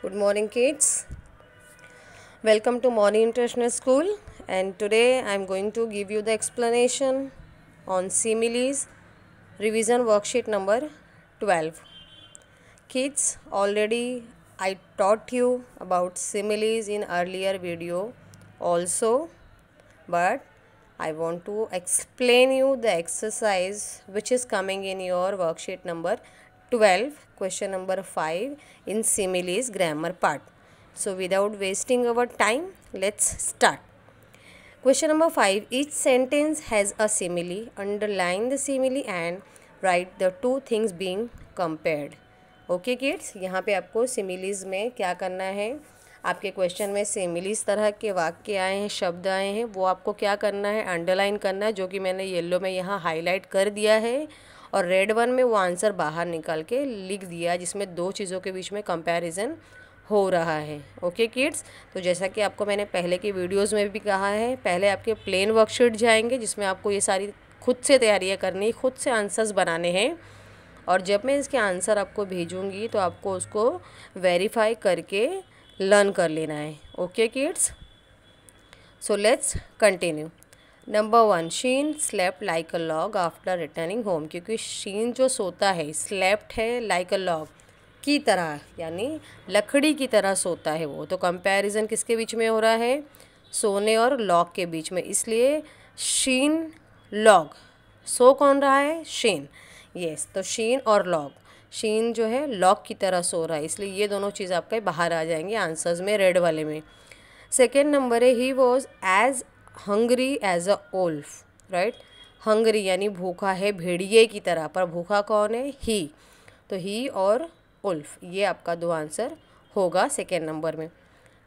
Good morning kids. Welcome to Morning International School and today I am going to give you the explanation on similes revision worksheet number 12. Kids already I taught you about similes in earlier video also but I want to explain you the exercise which is coming in your worksheet number twelve question number five in similes grammar part so without wasting our time let's start question number five each sentence has a simile underline the simile and write the two things being compared okay kids यहाँ पे आपको similes में क्या करना है आपके question में similes तरह के वाक्य आए हैं शब्द आए हैं वो आपको क्या करना है अंडरलाइन करना है जो कि मैंने येल्लो में यहाँ हाईलाइट कर दिया है और रेड वन में वो आंसर बाहर निकाल के लिख दिया जिसमें दो चीज़ों के बीच में कंपैरिजन हो रहा है ओके किड्स तो जैसा कि आपको मैंने पहले की वीडियोस में भी कहा है पहले आपके प्लेन वर्कशीट जाएंगे जिसमें आपको ये सारी खुद से तैयारियाँ करनी खुद से आंसर्स बनाने हैं और जब मैं इसके आंसर आपको भेजूँगी तो आपको उसको वेरीफाई करके लर्न कर लेना है okay kids so let's continue number one Sheen slept like a log after returning home क्योंकि शीन जो सोता है स्लेप्ट है लाइक अ लॉग की तरह यानी लकड़ी की तरह सोता है वो तो कंपैरिजन किसके बीच में हो रहा है सोने और लॉग के बीच में इसलिए शीन लॉग सो कौन रहा है शीन यस तो शीन और लॉग शीन जो है लॉक की तरह सो रहा है इसलिए ये दोनों चीज़ आपके बाहर आ जाएंगे आंसर्स में रेड वाले में सेकेंड नंबर है he was as hungry as a wolf right hungry यानी भूखा है भेड़िए की तरह पर भूखा कौन है ही तो ही और उल्फ ये आपका दो आंसर होगा सेकेंड नंबर में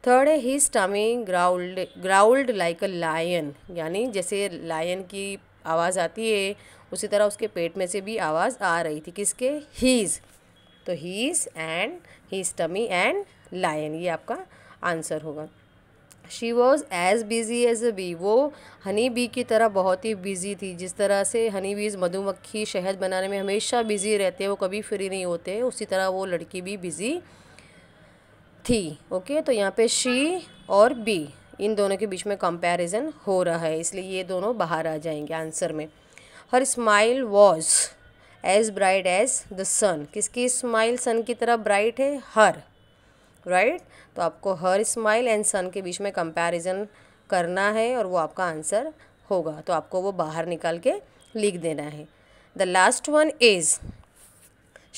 थर्ड है ही स्टमी ग्राउल्ड ग्राउल्ड लाइक अ लायन यानी जैसे लायन की आवाज़ आती है उसी तरह उसके पेट में से भी आवाज़ आ रही थी किसके हीज़ तो his and his tummy and lion ये आपका आंसर होगा she was as busy as a bee वो हनी बी की तरह बहुत ही बिज़ी थी जिस तरह से हनी बीज मधुमक्खी शहद बनाने में हमेशा बिज़ी रहते हैं वो कभी फ्री नहीं होते उसी तरह वो लड़की भी बिज़ी थी ओके तो यहाँ पे शी और बी इन दोनों के बीच में कंपैरिजन हो रहा है इसलिए ये दोनों बाहर आ जाएंगे आंसर में her smile was as bright as the sun किसकी स्माइल सन की तरह ब्राइट है हर राइट right? तो आपको हर स्माइल एंड सन के बीच में कंपैरिजन करना है और वो आपका आंसर होगा तो आपको वो बाहर निकाल के लिख देना है the last one is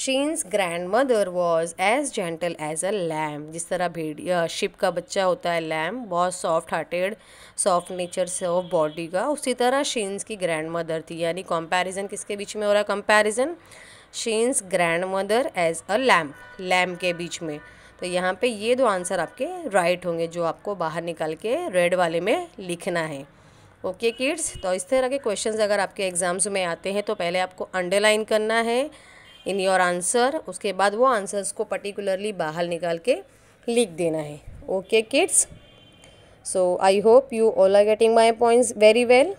Sheen's grandmother was as gentle as a lamb जिस तरह भेड़ शिप का बच्चा होता है लैम बहुत soft hearted soft nature soft body का उसी तरह शीन्स की ग्रैंड मदर थी यानी कंपैरिजन किसके बीच में हो रहा है comparison Sheen's grandmother as a lamp lamb के बीच में तो यहाँ पे ये दो आंसर आपके राइट होंगे जो आपको बाहर निकाल के रेड वाले में लिखना है ओके okay किड्स तो इस तरह के क्वेश्चंस अगर आपके एग्ज़ाम्स में आते हैं तो पहले आपको अंडरलाइन करना है इन योर आंसर उसके बाद वो आंसर्स को पर्टिकुलरली बाहर निकाल के लिख देना है okay kids so I hope you all are getting my points very well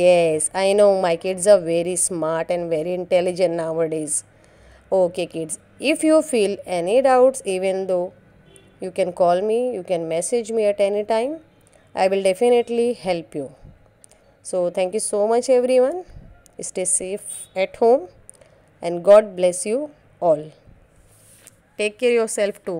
yes I know my kids are very smart and very intelligent intelligent days okay kids If you feel any doubts, even though you can call me, you can message me at any time. I will definitely help you. So, thank you so much, everyone. Stay safe at home and God bless you all. Take care yourself too.